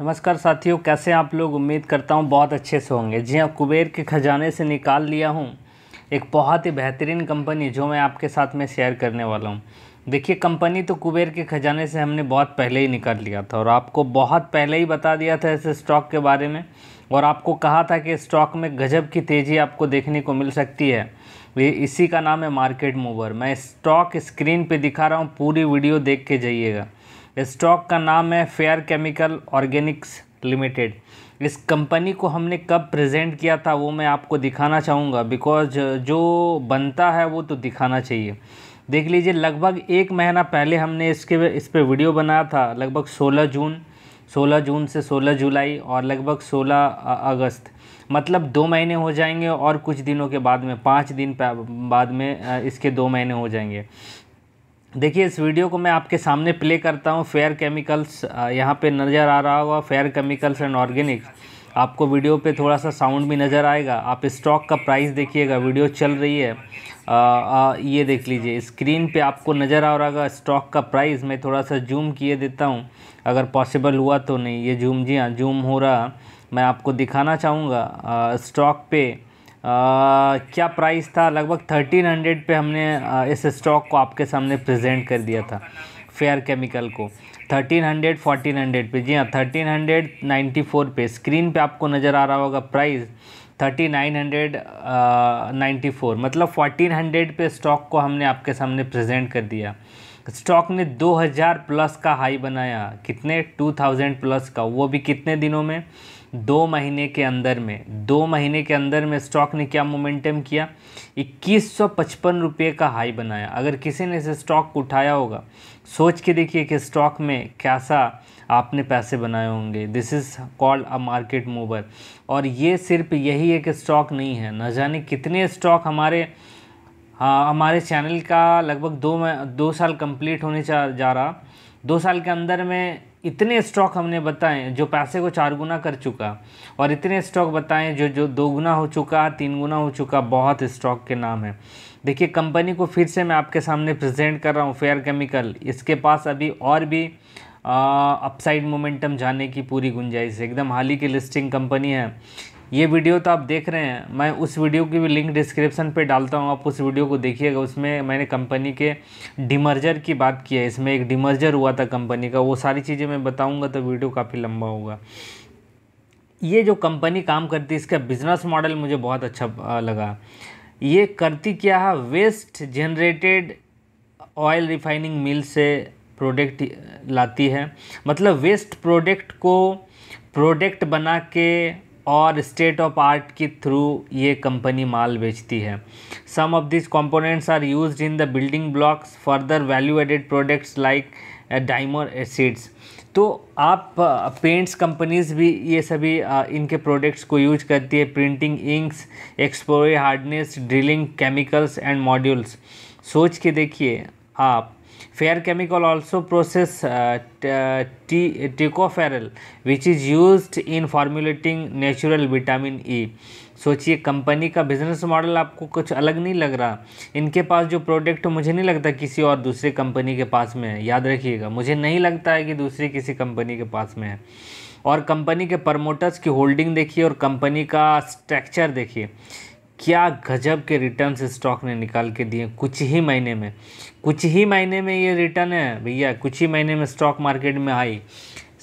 नमस्कार साथियों कैसे आप लोग उम्मीद करता हूँ बहुत अच्छे से होंगे जी हाँ कुबेर के ख़जाने से निकाल लिया हूँ एक बहुत ही बेहतरीन कंपनी जो मैं आपके साथ में शेयर करने वाला हूँ देखिए कंपनी तो कुबेर के ख़जाने से हमने बहुत पहले ही निकाल लिया था और आपको बहुत पहले ही बता दिया था इस स्टॉक के बारे में और आपको कहा था कि स्टॉक में गजब की तेज़ी आपको देखने को मिल सकती है ये इसी का नाम है मार्केट मूवर मैं स्टॉक स्क्रीन पे दिखा रहा हूँ पूरी वीडियो देख के जाइएगा स्टॉक का नाम है फेयर केमिकल ऑर्गेनिक्स लिमिटेड इस कंपनी को हमने कब प्रेजेंट किया था वो मैं आपको दिखाना चाहूँगा बिकॉज जो बनता है वो तो दिखाना चाहिए देख लीजिए लगभग एक महीना पहले हमने इसके इस पर वीडियो बनाया था लगभग 16 जून 16 जून से 16 जुलाई और लगभग 16 अगस्त मतलब दो महीने हो जाएंगे और कुछ दिनों के बाद में पाँच दिन बाद में इसके दो महीने हो जाएंगे देखिए इस वीडियो को मैं आपके सामने प्ले करता हूँ फेयर केमिकल्स यहाँ पे नज़र आ रहा होगा फेयर केमिकल्स एंड ऑर्गेनिक आपको वीडियो पे थोड़ा सा साउंड भी नज़र आएगा आप स्टॉक का प्राइस देखिएगा वीडियो चल रही है आ, आ, ये देख लीजिए स्क्रीन पे आपको नज़र आ रहा होगा स्टॉक का प्राइस मैं थोड़ा सा जूम किए देता हूँ अगर पॉसिबल हुआ तो नहीं ये जूम जी हाँ जूम हो रहा मैं आपको दिखाना चाहूँगा स्टॉक पे आ, क्या प्राइस था लगभग थर्टीन हंड्रेड पर हमने इस स्टॉक को आपके सामने प्रेजेंट कर दिया था फेयर केमिकल को थर्टीन हंड्रेड फोर्टीन हंड्रेड पर जी हाँ थर्टीन हंड्रेड नाइन्टी फोर पे स्क्रीन पर आपको नज़र आ रहा होगा price thirty nine hundred ninety four मतलब फोर्टीन हंड्रेड पे स्टॉक को हमने आपके सामने प्रेजेंट कर दिया स्टॉक ने दो हज़ार प्लस का हाई बनाया कितने टू थाउजेंड प्लस का वो भी कितने दिनों में दो महीने के अंदर में दो महीने के अंदर में स्टॉक ने क्या मोमेंटम किया इक्कीस सौ पचपन रुपये का हाई बनाया अगर किसी ने इसे स्टॉक को उठाया होगा सोच के देखिए कि स्टॉक में कैसा आपने पैसे बनाए होंगे this is called a market mover और ये सिर्फ यही एक स्टॉक नहीं है न जाने कितने स्टॉक हमारे हाँ हमारे चैनल का लगभग दो में दो साल कंप्लीट होने जा रहा दो साल के अंदर में इतने स्टॉक हमने बताए जो पैसे को चार गुना कर चुका और इतने स्टॉक बताए जो जो दो गुना हो चुका तीन गुना हो चुका बहुत स्टॉक के नाम है देखिए कंपनी को फिर से मैं आपके सामने प्रेजेंट कर रहा हूँ फेयर केमिकल इसके पास अभी और भी अपसाइड मोमेंटम जाने की पूरी गुंजाइश है एकदम हाल ही की लिस्टिंग कंपनी है ये वीडियो तो आप देख रहे हैं मैं उस वीडियो की भी लिंक डिस्क्रिप्शन पे डालता हूँ आप उस वीडियो को देखिएगा उसमें मैंने कंपनी के डिमर्जर की बात की है इसमें एक डिमर्जर हुआ था कंपनी का वो सारी चीज़ें मैं बताऊँगा तो वीडियो काफ़ी लंबा होगा ये जो कंपनी काम करती है इसका बिज़नेस मॉडल मुझे बहुत अच्छा लगा ये करती क्या है waste generated oil refining mill से प्रोडक्ट लाती है मतलब वेस्ट प्रोडक्ट को प्रोडक्ट बना के और स्टेट ऑफ आर्ट के थ्रू ये कंपनी माल बेचती है some of this components are used in the building blocks further value added products like dimer acids तो आप पेंट्स uh, कंपनीज भी ये सभी uh, इनके प्रोडक्ट्स को यूज करती है प्रिंटिंग इंक्स एक्सपोरी hardness drilling chemicals and modules सोच के देखिए आप fair chemical also process tocopherol which is use in in natural vitamin E सोचिए कंपनी का बिजनेस मॉडल आपको कुछ अलग नहीं लग रहा इनके पास जो प्रोडक्ट मुझे नहीं लगता किसी और दूसरे कंपनी के पास में है याद रखिएगा मुझे नहीं लगता है कि दूसरी किसी कंपनी के पास में है और कंपनी के प्रमोटर्स की होल्डिंग देखिए और कंपनी का स्ट्रक्चर देखिए क्या गजब के रिटर्न्स स्टॉक ने निकाल के दिए कुछ ही महीने में कुछ ही महीने में ये रिटर्न है भैया कुछ ही महीने में स्टॉक मार्केट में आई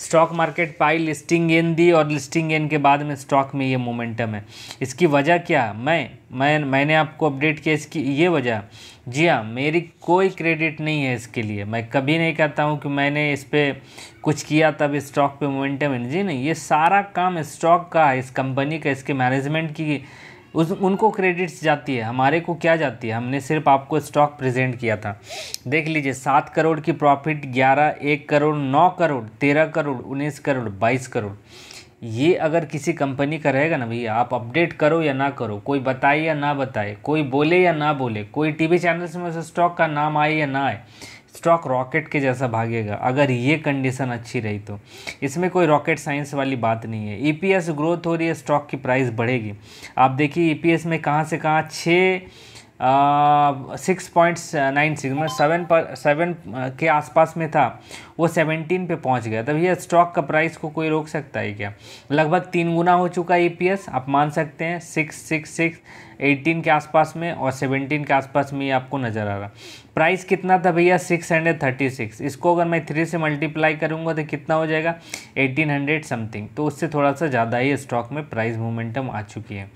स्टॉक मार्केट पाई लिस्टिंग गेन दी और लिस्टिंग गेन के बाद में स्टॉक में ये मोमेंटम है इसकी वजह क्या मैं मैं मैंने आपको अपडेट किया इसकी ये वजह जी हाँ मेरी कोई क्रेडिट नहीं है इसके लिए मैं कभी नहीं कहता हूँ कि मैंने इस पर कुछ किया तब इस स्टॉक पे मोमेंटम है जी नहीं ये सारा काम स्टॉक का इस कंपनी का इसके मैनेजमेंट की उस उनको क्रेडिट्स जाती है हमारे को क्या जाती है हमने सिर्फ आपको स्टॉक प्रेजेंट किया था देख लीजिए सात करोड़ की प्रॉफिट ग्यारह एक करोड़ नौ करोड़ तेरह करोड़ उन्नीस करोड़ बाईस करोड़ ये अगर किसी कंपनी का रहेगा ना भैया आप अपडेट करो या ना करो कोई बताए या ना बताए कोई बोले या ना बोले कोई टीवी चैनल्स में उस स्टॉक का नाम आए या ना आए स्टॉक रॉकेट के जैसा भागेगा अगर ये कंडीशन अच्छी रही तो इसमें कोई रॉकेट साइंस वाली बात नहीं है ईपीएस e ग्रोथ हो रही है स्टॉक की प्राइस बढ़ेगी आप देखिए ईपीएस e में कहाँ से कहाँ छः सिक्स पॉइंट नाइन सिक्स मतलब सेवन पर सेवन uh, के आसपास में था वो सेवनटीन पे पहुंच गया तब भैया स्टॉक का प्राइस को कोई रोक सकता है क्या लगभग तीन गुना हो चुका है ई e आप मान सकते हैं सिक्स सिक्स सिक्स एटीन के आसपास में और सेवनटीन के आसपास में ये आपको नज़र आ रहा प्राइस कितना था भैया सिक्स हंड्रेड थर्टी सिक्स इसको अगर मैं थ्री से मल्टीप्लाई करूँगा तो कितना हो जाएगा एटीन हंड्रेड समथिंग तो उससे थोड़ा सा ज़्यादा ही स्टॉक में प्राइस मोमेंटम आ चुकी है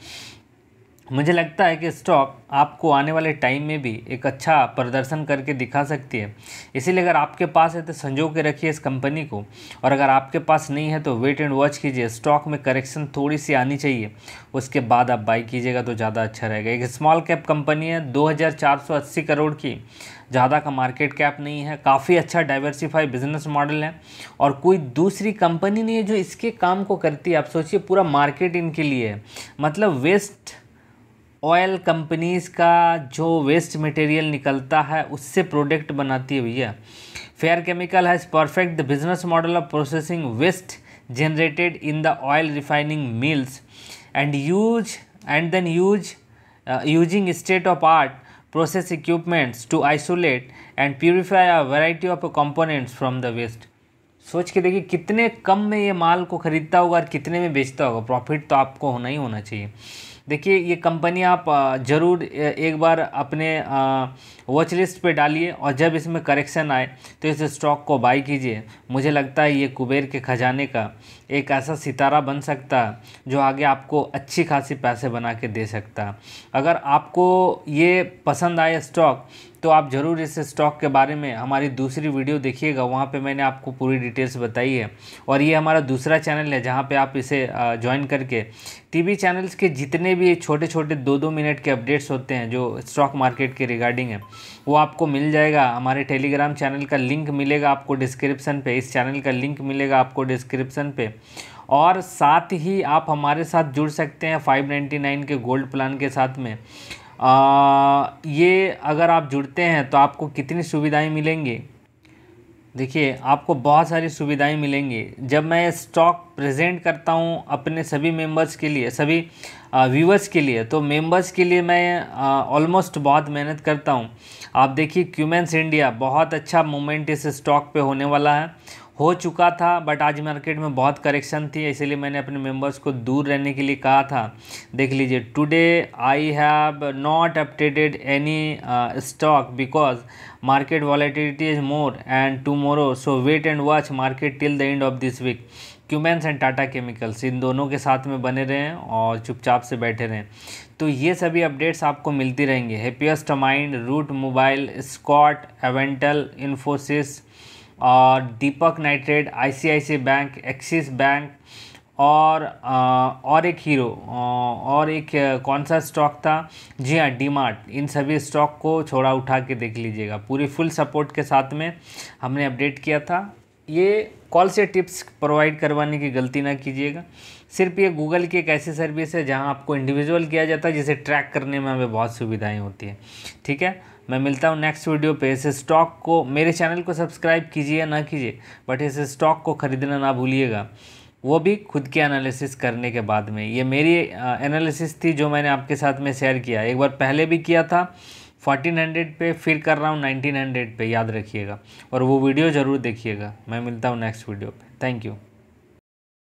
मुझे लगता है कि स्टॉक आपको आने वाले टाइम में भी एक अच्छा प्रदर्शन करके दिखा सकती है इसीलिए अगर आपके पास है तो संजो के रखिए इस कंपनी को और अगर आपके पास नहीं है तो वेट एंड वॉच कीजिए स्टॉक में करेक्शन थोड़ी सी आनी चाहिए उसके बाद आप बाई कीजिएगा तो ज़्यादा अच्छा रहेगा एक स्मॉल कैप कंपनी है दो करोड़ की ज़्यादा का मार्केट कैप नहीं है काफ़ी अच्छा डाइवर्सिफाई बिजनेस मॉडल है और कोई दूसरी कंपनी नहीं है जो इसके काम को करती है आप सोचिए पूरा मार्केट इनके लिए है मतलब वेस्ट ऑयल कंपनीज़ का जो वेस्ट मटेरियल निकलता है उससे प्रोडक्ट बनाती है भैया fair chemical has perfect the business model of processing waste generated in the oil refining mills and use and then use using state of art process equipments to isolate and purify a variety of components from the waste सोच के देखिए कितने कम में ये माल को ख़रीदता होगा और कितने में बेचता होगा प्रॉफिट तो आपको होना ही होना चाहिए देखिए ये कंपनी आप ज़रूर एक बार अपने वॉच लिस्ट पे डालिए और जब इसमें करेक्शन आए तो इस स्टॉक को बाई कीजिए मुझे लगता है ये कुबेर के खजाने का एक ऐसा सितारा बन सकता है जो आगे आपको अच्छी खासी पैसे बना के दे सकता अगर आपको ये पसंद आए स्टॉक तो आप ज़रूर इस स्टॉक के बारे में हमारी दूसरी वीडियो देखिएगा वहाँ पे मैंने आपको पूरी डिटेल्स बताई है और ये हमारा दूसरा चैनल है जहाँ पे आप इसे ज्वाइन करके टीवी चैनल्स के जितने भी छोटे छोटे दो दो मिनट के अपडेट्स होते हैं जो स्टॉक मार्केट के रिगार्डिंग है वो आपको मिल जाएगा हमारे टेलीग्राम चैनल का लिंक मिलेगा आपको डिस्क्रिप्सन पर इस चैनल का लिंक मिलेगा आपको डिस्क्रिप्सन पर और साथ ही आप हमारे साथ जुड़ सकते हैं फाइव के गोल्ड प्लान के साथ में अगर आप जुड़ते हैं तो आपको कितनी सुविधाएं मिलेंगी देखिए आपको बहुत सारी सुविधाएं मिलेंगी जब मैं स्टॉक प्रेजेंट करता हूं अपने सभी मेंबर्स के लिए सभी व्यूवर्स के लिए तो मेंबर्स के लिए मैं ऑलमोस्ट बहुत मेहनत करता हूं आप देखिए क्यूमेंस इंडिया बहुत अच्छा मोमेंट इस स्टॉक पे होने वाला है हो चुका था बट आज मार्केट में बहुत करेक्शन थी इसलिए मैंने अपने मेंबर्स को दूर रहने के लिए कहा था देख लीजिए today I have not updated any stock because market volatility is more and more so wait and watch market till the end of this week Cummins and Tata Chemicals इन दोनों के साथ में बने रहें और चुपचाप से बैठे रहें तो ये सभी अपडेट्स आपको मिलती रहेंगी हैप्पीएस्ट माइंड रूट मोबाइल स्कॉट एवेंटल इन्फोसिस और Deepak Nitrate ICICI Bank Axis Bank और आ, और एक हीरो और एक कौन सा स्टॉक था जी हाँ डी इन सभी स्टॉक को छोड़ा उठा के देख लीजिएगा पूरी फुल सपोर्ट के साथ में हमने अपडेट किया था ये कॉल से टिप्स प्रोवाइड करवाने की गलती ना कीजिएगा सिर्फ ये गूगल की एक ऐसी सर्विस है जहाँ आपको इंडिविजुअल किया जाता है जिसे ट्रैक करने में हमें बहुत सुविधाएँ होती हैं ठीक है मैं मिलता हूँ नेक्स्ट वीडियो पे इस स्टॉक को मेरे चैनल को सब्सक्राइब कीजिए ना कीजिए बट इस स्टॉक को ख़रीदना ना भूलिएगा वो भी खुद के एनालिसिस करने के बाद में ये मेरी एनालिसिस थी जो मैंने आपके साथ में शेयर किया एक बार पहले भी किया था 1400 पे फिर कर रहा हूँ 1900 पे याद रखिएगा और वो वीडियो ज़रूर देखिएगा मैं मिलता हूँ नेक्स्ट वीडियो पे थैंक यू